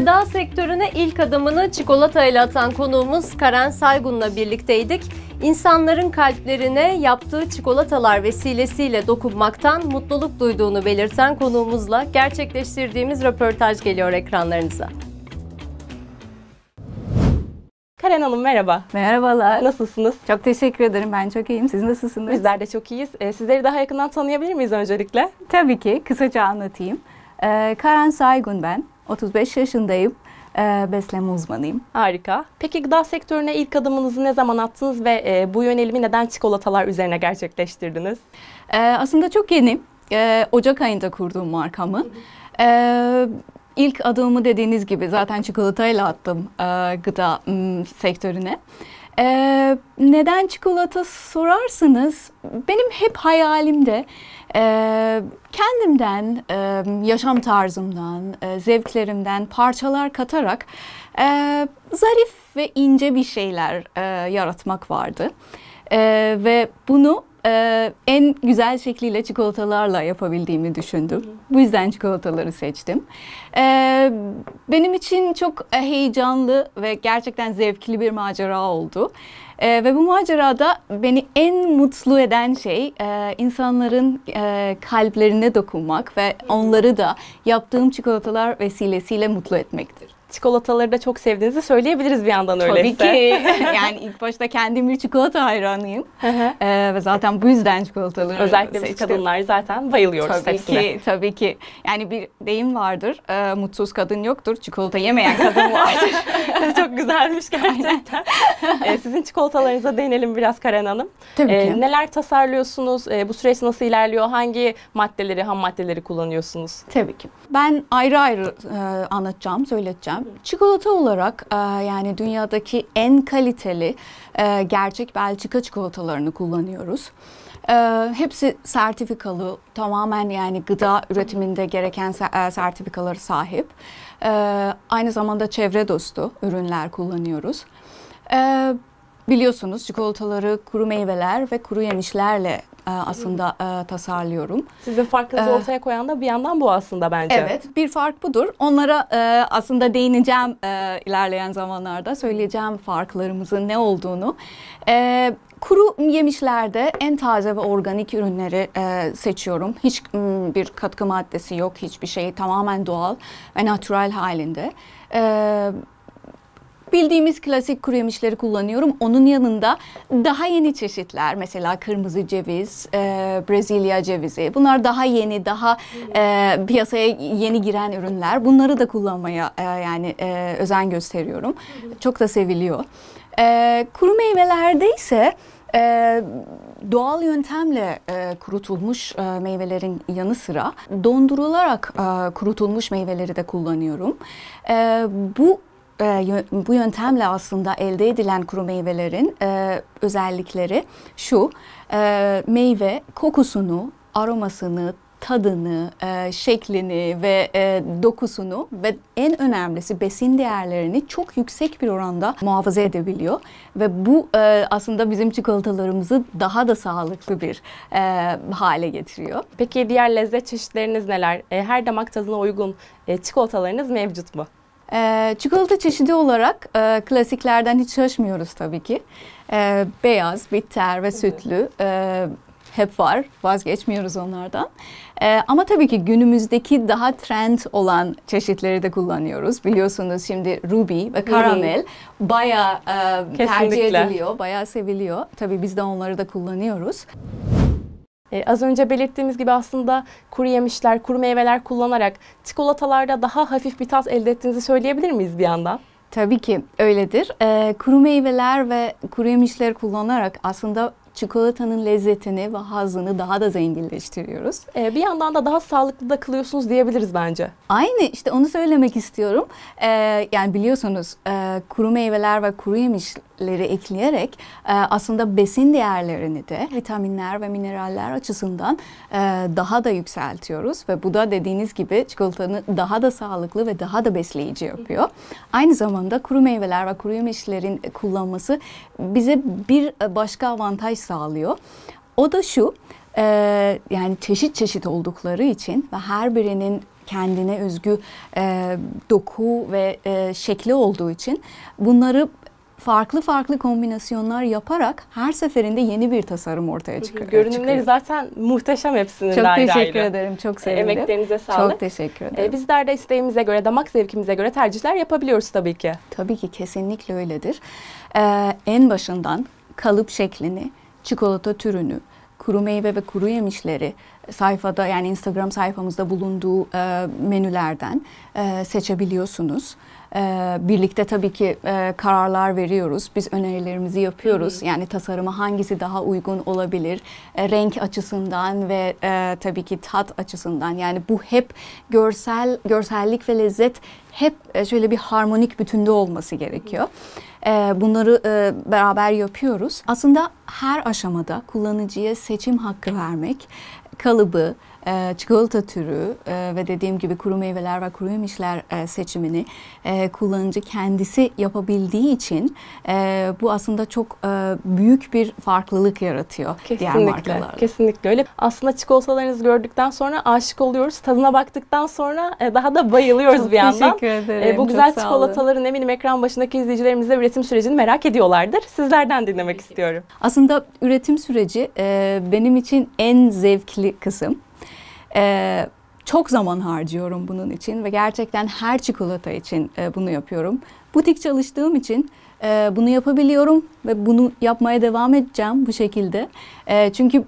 Gıda sektörüne ilk adımını ile atan konuğumuz Karen Saygun'la birlikteydik. İnsanların kalplerine yaptığı çikolatalar vesilesiyle dokunmaktan mutluluk duyduğunu belirten konuğumuzla gerçekleştirdiğimiz röportaj geliyor ekranlarınıza. Karen Hanım merhaba. Merhabalar. Nasılsınız? Çok teşekkür ederim. Ben çok iyiyim. Siz nasılsınız? Bizler de çok iyiyiz. Ee, sizleri daha yakından tanıyabilir miyiz öncelikle? Tabii ki. Kısaca anlatayım. Ee, Karen Saygun ben. 35 yaşındayım. Ee, besleme uzmanıyım. Harika. Peki gıda sektörüne ilk adımınızı ne zaman attınız ve e, bu yönelimi neden çikolatalar üzerine gerçekleştirdiniz? Ee, aslında çok yeni. Ee, Ocak ayında kurduğum markamı. İlk adımımı dediğiniz gibi zaten çikolatayla attım e, gıda sektörüne. neden çikolata sorarsınız benim hep hayalimde ee, kendimden, e, yaşam tarzımdan, e, zevklerimden parçalar katarak e, zarif ve ince bir şeyler e, yaratmak vardı. E, ve bunu e, en güzel şekliyle çikolatalarla yapabildiğimi düşündüm. Bu yüzden çikolataları seçtim. E, benim için çok e, heyecanlı ve gerçekten zevkli bir macera oldu. E, ve bu macerada beni en mutlu eden şey e, insanların e, kalplerine dokunmak ve onları da yaptığım çikolatalar vesilesiyle mutlu etmektir çikolataları da çok sevdiğinizi söyleyebiliriz bir yandan öyleyse. Tabii ki. yani ilk başta kendim bir çikolata hayranıyım. ee, ve zaten bu yüzden çikolataları Özellikle biz kadınlar zaten bayılıyoruz tabii hepsine. Ki, tabii ki. Yani bir deyim vardır. E, mutsuz kadın yoktur. Çikolata yemeyen kadın vardır. çok güzelmiş gerçekten. e, sizin çikolatalarınıza değinelim biraz Karen Hanım. Tabii e, ki. Neler tasarlıyorsunuz? E, bu süreç nasıl ilerliyor? Hangi maddeleri, ham maddeleri kullanıyorsunuz? Tabii ki. Ben ayrı ayrı e, anlatacağım, söyleteceğim dönem. Çikolata olarak e, yani dünyadaki en kaliteli e, gerçek Belçika çikolatalarını kullanıyoruz. E, hepsi sertifikalı, tamamen yani gıda üretiminde gereken sertifikaları sahip. aynı zamanda çevre dostu ürünler kullanıyoruz. biliyorsunuz çikolataları kuru meyveler ve kuru yemişlerle e, aslında e, tasarlıyorum. Sizin farkınızı ee, ortaya koyan da bir yandan bu aslında bence. Evet bir fark budur. Onlara e, aslında değineceğim e, ilerleyen zamanlarda söyleyeceğim farklarımızın ne olduğunu. E, kuru yemişlerde en taze ve organik ürünleri e, seçiyorum. Hiç m, bir katkı maddesi yok, hiçbir şey tamamen doğal ve natural halinde. Evet bildiğimiz klasik kuru yemişleri kullanıyorum. Onun yanında daha yeni çeşitler mesela kırmızı ceviz, e, Brezilya cevizi. Bunlar daha yeni, daha e, piyasaya yeni giren ürünler. Bunları da kullanmaya e, yani e, özen gösteriyorum. Çok da seviliyor. E, kuru meyvelerde ise ee, doğal yöntemle e, kurutulmuş e, meyvelerin yanı sıra dondurularak e, kurutulmuş meyveleri de kullanıyorum. E, bu e, bu yöntemle aslında elde edilen kuru meyvelerin e, özellikleri şu. E, meyve kokusunu, aromasını, tadını, e, şeklini ve e, dokusunu ve en önemlisi besin değerlerini çok yüksek bir oranda muhafaza edebiliyor. Ve bu e, aslında bizim çikolatalarımızı daha da sağlıklı bir e, hale getiriyor. Peki diğer lezzet çeşitleriniz neler? E, her damak tadına uygun e, çikolatalarınız mevcut mu? E, çikolata çeşidi olarak e, klasiklerden hiç şaşmıyoruz tabii ki. E, beyaz, bitter ve sütlü e, hep var. Vazgeçmiyoruz onlardan. Ee, ama tabii ki günümüzdeki daha trend olan çeşitleri de kullanıyoruz. Biliyorsunuz şimdi ruby ve karamel bayağı e, tercih ediliyor, bayağı seviliyor. Tabii biz de onları da kullanıyoruz. Ee, az önce belirttiğimiz gibi aslında kuru yemişler, kuru meyveler kullanarak çikolatalarda daha hafif bir tat elde ettiğinizi söyleyebilir miyiz bir yandan? Tabii ki öyledir. Ee, kuru meyveler ve kuru yemişler kullanarak aslında çikolatanın lezzetini ve hazını daha da zenginleştiriyoruz. Ee, bir yandan da daha sağlıklı da kılıyorsunuz diyebiliriz bence. Aynı işte onu söylemek istiyorum. Ee, yani biliyorsunuz e, kuru meyveler ve kuru yemişleri ekleyerek e, aslında besin değerlerini de vitaminler ve mineraller açısından e, daha da yükseltiyoruz. Ve bu da dediğiniz gibi çikolatanı daha da sağlıklı ve daha da besleyici yapıyor. Aynı zamanda kuru meyveler ve kuru yemişlerin kullanması bize bir e, başka avantaj sağlıyor. O da şu, e, yani çeşit çeşit oldukları için ve her birinin kendine özgü e, doku ve e, şekli olduğu için bunları farklı farklı kombinasyonlar yaparak her seferinde yeni bir tasarım ortaya çıkıyor. Görünümleri çıkıyor. zaten muhteşem hepsinin Çok ayrı teşekkür ederim. Çok e, sevindim. Emeklerinize sağlık. Çok teşekkür e, ederim. Ee, bizler de isteğimize göre, damak zevkimize göre tercihler yapabiliyoruz tabii ki. Tabii ki kesinlikle öyledir. Ee, en başından kalıp şeklini, çikolata türünü, kuru meyve ve kuru yemişleri, sayfada yani Instagram sayfamızda bulunduğu e, menülerden e, seçebiliyorsunuz. E, birlikte tabii ki e, kararlar veriyoruz. Biz önerilerimizi yapıyoruz. Hı. Yani tasarıma hangisi daha uygun olabilir? E, renk açısından ve e, tabii ki tat açısından. Yani bu hep görsel görsellik ve lezzet hep e, şöyle bir harmonik bütünde olması gerekiyor. E, bunları e, beraber yapıyoruz. Aslında her aşamada kullanıcıya seçim hakkı vermek kalıbı, ee, çikolata türü e, ve dediğim gibi kuru meyveler ve kuru yemişler e, seçimini e, kullanıcı kendisi yapabildiği için bu aslında çok büyük bir farklılık yaratıyor kesinlikle, diğer markalarda Kesinlikle öyle. Aslında çikolatalarınızı gördükten sonra aşık oluyoruz. Tadına baktıktan sonra daha da bayılıyoruz çok bir yandan. Teşekkür ederim. bu güzel çok çikolataların eminim ekran başındaki izleyicilerimiz de üretim sürecini merak ediyorlardır. Sizlerden dinlemek istiyorum. Aslında üretim süreci benim için en zevkli kısım. E, çok zaman harcıyorum bunun için ve gerçekten her çikolata için e, bunu yapıyorum. Butik çalıştığım için e, bunu yapabiliyorum ve bunu yapmaya devam edeceğim bu şekilde. E, çünkü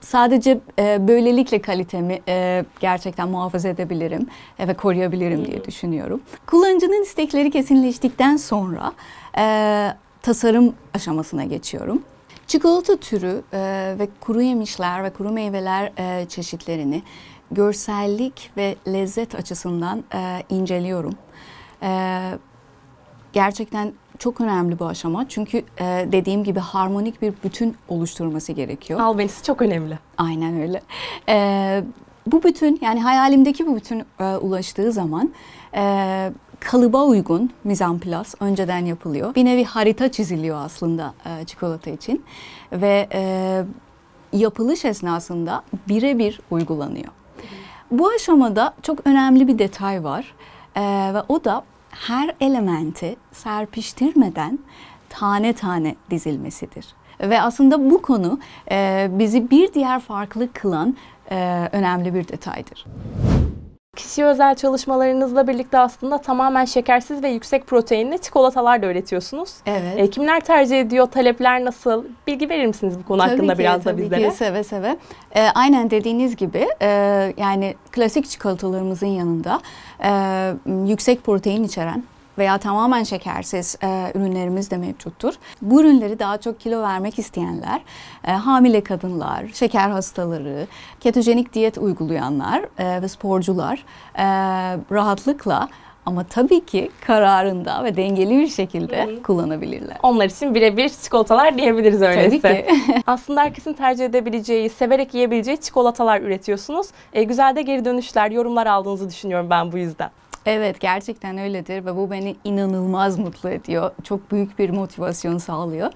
sadece e, böylelikle kalitemi e, gerçekten muhafaza edebilirim e, ve koruyabilirim diye düşünüyorum. Kullanıcının istekleri kesinleştikten sonra e, tasarım aşamasına geçiyorum. Çikolata türü e, ve kuru yemişler ve kuru meyveler e, çeşitlerini görsellik ve lezzet açısından e, inceliyorum. E, gerçekten çok önemli bu aşama çünkü e, dediğim gibi harmonik bir bütün oluşturması gerekiyor. Albenisi çok önemli. Aynen öyle. E, bu bütün yani hayalimdeki bu bütün e, ulaştığı zaman e, kalıba uygun mizamplas önceden yapılıyor. Bir nevi harita çiziliyor aslında e, çikolata için ve e, yapılış esnasında birebir uygulanıyor. Bu aşamada çok önemli bir detay var e, ve o da her elementi serpiştirmeden tane tane dizilmesidir. Ve aslında bu konu e, bizi bir diğer farklı kılan e, önemli bir detaydır. Kişi özel çalışmalarınızla birlikte aslında tamamen şekersiz ve yüksek proteinli çikolatalar da üretiyorsunuz. Evet. E, kimler tercih ediyor, talepler nasıl? Bilgi verir misiniz bu konu tabii hakkında ki, biraz da bizlere? Tabii ki seve seve. E, aynen dediğiniz gibi e, yani klasik çikolatalarımızın yanında e, yüksek protein içeren veya tamamen şekersiz e, ürünlerimiz de mevcuttur. Bu ürünleri daha çok kilo vermek isteyenler, e, hamile kadınlar, şeker hastaları, ketojenik diyet uygulayanlar e, ve sporcular e, rahatlıkla ama tabii ki kararında ve dengeli bir şekilde Hı-hı. kullanabilirler. Onlar için birebir çikolatalar diyebiliriz öyleyse. Tabii ki. Aslında herkesin tercih edebileceği, severek yiyebileceği çikolatalar üretiyorsunuz. E, güzel de geri dönüşler, yorumlar aldığınızı düşünüyorum ben bu yüzden. Evet gerçekten öyledir ve bu beni inanılmaz mutlu ediyor. Çok büyük bir motivasyon sağlıyor.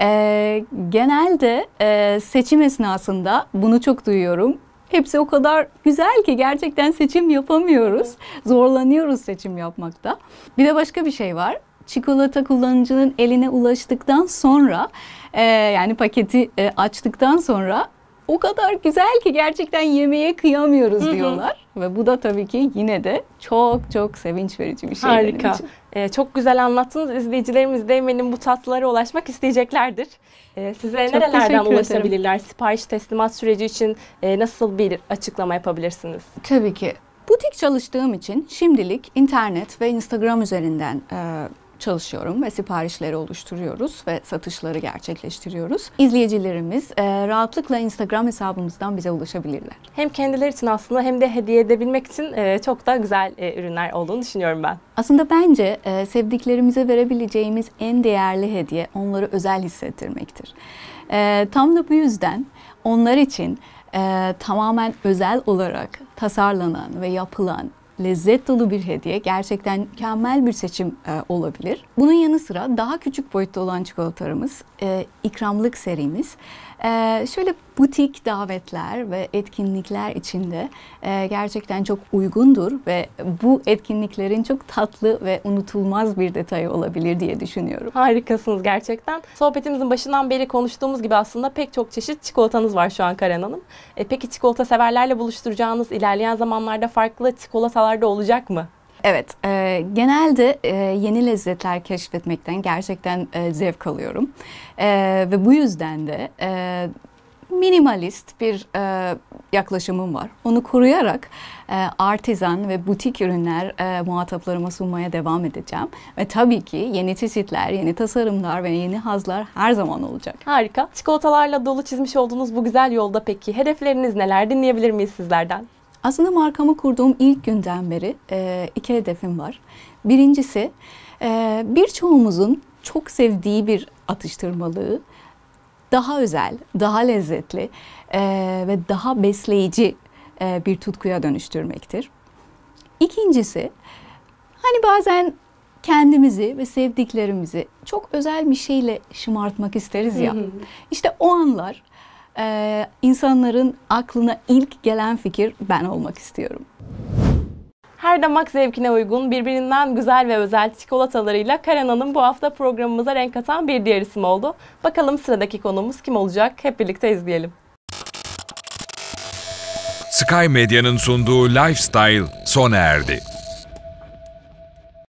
Ee, genelde e, seçim esnasında bunu çok duyuyorum. Hepsi o kadar güzel ki gerçekten seçim yapamıyoruz. Zorlanıyoruz seçim yapmakta. Bir de başka bir şey var çikolata kullanıcının eline ulaştıktan sonra e, yani paketi e, açtıktan sonra o kadar güzel ki gerçekten yemeğe kıyamıyoruz diyorlar. Ve bu da tabii ki yine de çok çok sevinç verici bir şey. Harika. Ee, çok güzel anlattınız. İzleyicilerimiz de eminim bu tatlılara ulaşmak isteyeceklerdir. Ee, size çok nerelerden ulaşabilirler? Sipariş teslimat süreci için e, nasıl bir açıklama yapabilirsiniz? Tabii ki. Butik çalıştığım için şimdilik internet ve Instagram üzerinden e, çalışıyorum ve siparişleri oluşturuyoruz ve satışları gerçekleştiriyoruz. İzleyicilerimiz e, rahatlıkla Instagram hesabımızdan bize ulaşabilirler. Hem kendileri için aslında hem de hediye edebilmek için e, çok da güzel e, ürünler olduğunu düşünüyorum ben. Aslında bence e, sevdiklerimize verebileceğimiz en değerli hediye onları özel hissettirmektir. E, tam da bu yüzden onlar için e, tamamen özel olarak tasarlanan ve yapılan lezzet dolu bir hediye gerçekten mükemmel bir seçim e, olabilir. Bunun yanı sıra daha küçük boyutta olan çikolatalarımız, e, ikramlık serimiz ee, şöyle butik davetler ve etkinlikler içinde e, gerçekten çok uygundur ve bu etkinliklerin çok tatlı ve unutulmaz bir detayı olabilir diye düşünüyorum. Harikasınız gerçekten. Sohbetimizin başından beri konuştuğumuz gibi aslında pek çok çeşit çikolatanız var şu an Karen Hanım. E, peki çikolata severlerle buluşturacağınız ilerleyen zamanlarda farklı çikolatalarda olacak mı? Evet, e, genelde e, yeni lezzetler keşfetmekten gerçekten e, zevk alıyorum. E, ve bu yüzden de e, minimalist bir e, yaklaşımım var. Onu koruyarak e, artizan ve butik ürünler e, muhataplarıma sunmaya devam edeceğim. Ve tabii ki yeni çeşitler, yeni tasarımlar ve yeni hazlar her zaman olacak. Harika. Çikolatalarla dolu çizmiş olduğunuz bu güzel yolda peki hedefleriniz neler? Dinleyebilir miyiz sizlerden? Aslında markamı kurduğum ilk günden beri e, iki hedefim var. Birincisi e, birçoğumuzun çok sevdiği bir atıştırmalığı daha özel, daha lezzetli e, ve daha besleyici e, bir tutkuya dönüştürmektir. İkincisi hani bazen kendimizi ve sevdiklerimizi çok özel bir şeyle şımartmak isteriz ya. İşte o anlar e, insanların aklına ilk gelen fikir ben olmak istiyorum. Her damak zevkine uygun, birbirinden güzel ve özel çikolatalarıyla Karana'nın bu hafta programımıza renk katan bir diğer isim oldu. Bakalım sıradaki konuğumuz kim olacak? Hep birlikte izleyelim. Sky Medya'nın sunduğu Lifestyle sona erdi.